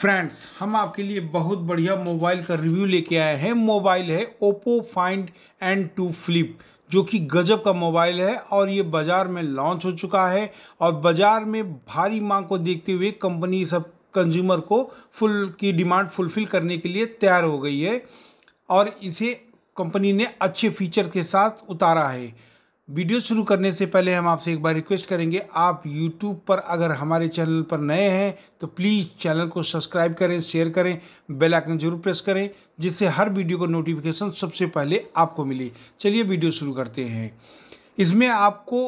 friends हम आपके लिए बहुत बढ़िया मोबाइल का रिव्यू लेके आए हैं मोबाइल है Oppo Find N two Flip जो कि गजब का मोबाइल है और ये बाज़ार में लॉन्च हो चुका है और बाज़ार में भारी मांग को देखते हुए कंपनी सब कंज्यूमर को फुल की डिमांड फुलफिल करने के लिए तैयार हो गई है और इसे कंपनी ने अच्छे फीचर के साथ उतारा है वीडियो शुरू करने से पहले हम आपसे एक बार रिक्वेस्ट करेंगे आप यूट्यूब पर अगर हमारे चैनल पर नए हैं तो प्लीज़ चैनल को सब्सक्राइब करें शेयर करें बेल आइकन जरूर प्रेस करें जिससे हर वीडियो को नोटिफिकेशन सबसे पहले आपको मिले चलिए वीडियो शुरू करते हैं इसमें आपको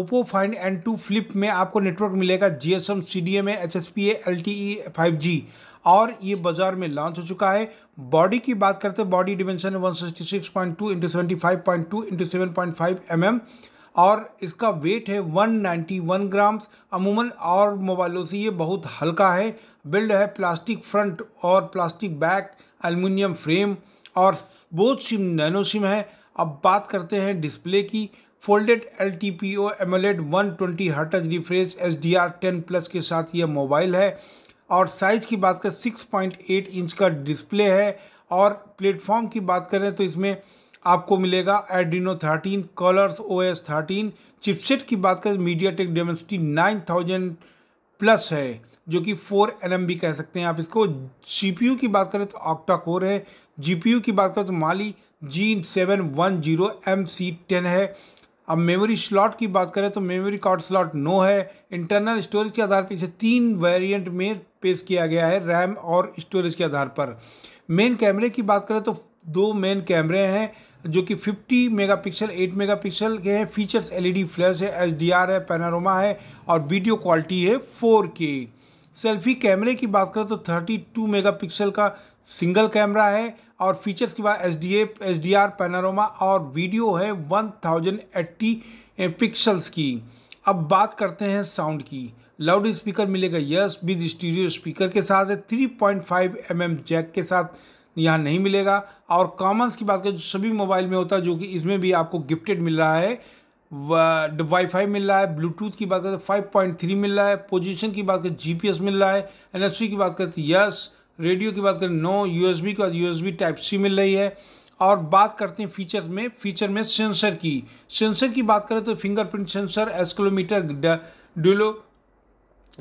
Oppo Find N two Flip में आपको नेटवर्क मिलेगा G S M C D M H S P A L T E five G और ये बाज़ार में लॉन्च हो चुका है बॉडी की बात करते हैं बॉडी डिमेंशन है sixty six point two into seventy five point two into seven point five M M और इसका वेट है 191 ग्राम्स अमूमन और मोबाइलों से ये बहुत हल्का है बिल्ड है प्लास्टिक फ्रंट और प्लास्टिक बैक एल्यूमिनियम फ्रेम और बोथ सिम नैनो सिम है अब बात करते हैं डिस्प्ले की folded L T P O AMOLED one twenty hertz refresh S D R ten plus के साथ यह मोबाइल है और साइज़ की बात करें एट इंच का डिस्प्ले है और प्लेटफॉर्म की बात करें तो इसमें आपको मिलेगा Adreno 13 colours O S thirteen chipset की बात करें MediaTek Dimensity nine thousand plus है जो कि फोर एन कह सकते हैं आप इसको सी की बात करें तो ऑक्टा कोर है जी की बात करें तो Mali G seven one zero M C ten है अब मेमोरी स्लॉट की बात करें तो मेमोरी कार्ड स्लॉट नो है इंटरनल स्टोरेज के आधार पर इसे तीन वेरिएंट में पेश किया गया है रैम और स्टोरेज के आधार पर मेन कैमरे की बात करें तो दो मेन कैमरे हैं जो कि 50 मेगापिक्सल 8 मेगापिक्सल के हैं फीचर्स एलईडी फ्लैश है एसडीआर है पैनारोमा है और वीडियो क्वालिटी है फोर सेल्फी कैमरे की बात करें तो थर्टी मेगापिक्सल का सिंगल कैमरा है और फीचर्स की बात S D S D R panorama और वीडियो है वन थाउजेंड एट्टी पिक्सल्स की अब बात करते हैं साउंड की लाउड स्पीकर मिलेगा यस विद स्टीरियो स्पीकर के साथ है three point five M M jack के साथ यहाँ नहीं मिलेगा और कॉमन्स की बात करें जो सभी मोबाइल में होता है जो कि इसमें भी आपको गिफ्टेड मिल रहा है वाईफाई मिल रहा है ब्लूटूथ की बात करें फाइव पॉइंट थ्री मिल रहा है पोजीशन की बात करें जीपीएस मिल रहा है एनएफसी की बात करें यस तो रेडियो की बात करें नो यूएसबी के बाद यूएसबी टाइप सी मिल रही है और बात करते हैं फीचर में फीचर में सेंसर की सेंसर की बात करें तो फिंगरप्रिंट सेंसर एस्कोलोमीटर डुलो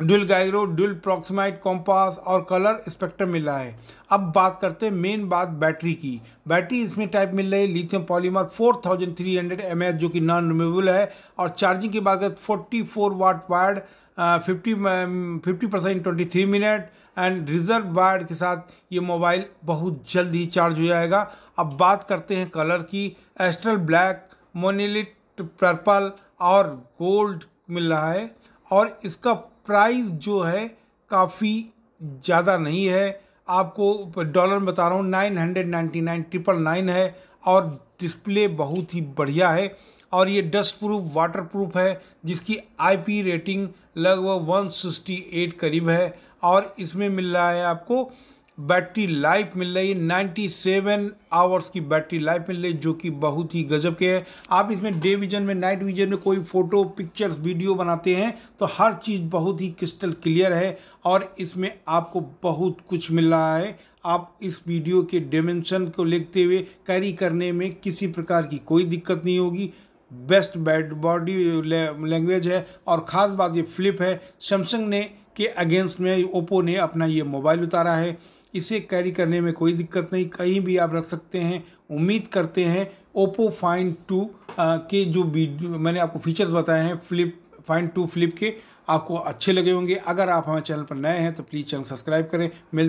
dual gyro dual proximity compass और कलर स्पेक्ट्रम मिला है अब बात करते हैं मेन बात बैटरी की बैटरी इसमें टाइप मिल रही है lithium polymer 4300 thousand three hundred जो कि नॉन रिमूवेबल है और चार्जिंग की बात करें forty four watt wired fifty fifty percent twenty three minute and reverse wire के साथ ये मोबाइल बहुत जल्द ही चार्ज हो जाएगा अब बात करते हैं कलर की एस्ट्रल ब्लैक मोनिलिट पर्पल और गोल्ड मिल रहा है और इसका प्राइस जो है काफ़ी ज़्यादा नहीं है आपको डॉलर में बता रहा हूँ nine hundred ninety nine triple nine है और डिस्प्ले बहुत ही बढ़िया है और ये डस्ट प्रूफ वाटर प्रूफ है जिसकी आईपी रेटिंग लगभग वन सिक्सटी एट करीब है और इसमें मिल रहा है आपको बैटरी लाइफ मिल रही है 97 आवर्स की बैटरी लाइफ मिल रही है जो कि बहुत ही गजब के है आप इसमें डे विजन में नाइट विजन में कोई फ़ोटो पिक्चर्स वीडियो बनाते हैं तो हर चीज़ बहुत ही क्रिस्टल क्लियर है और इसमें आपको बहुत कुछ मिल रहा है आप इस वीडियो के डिमेंशन को लेते हुए कैरी करने में किसी प्रकार की कोई दिक्कत नहीं होगी बेस्ट बैड बॉडी लैंग्वेज है और ख़ास बात ये फ्लिप है सैमसंग ने के अगेंस्ट में ओप्पो ने अपना ये मोबाइल उतारा है इसे कैरी करने में कोई दिक्कत नहीं कहीं भी आप रख सकते हैं उम्मीद करते हैं ओप्पो फाइन टू के जो मैंने आपको फीचर्स बताए हैं फ्लिप फाइन टू फ्लिप के आपको अच्छे लगे होंगे अगर आप हमारे चैनल पर नए हैं तो प्लीज़ चैनल सब्सक्राइब करें मिल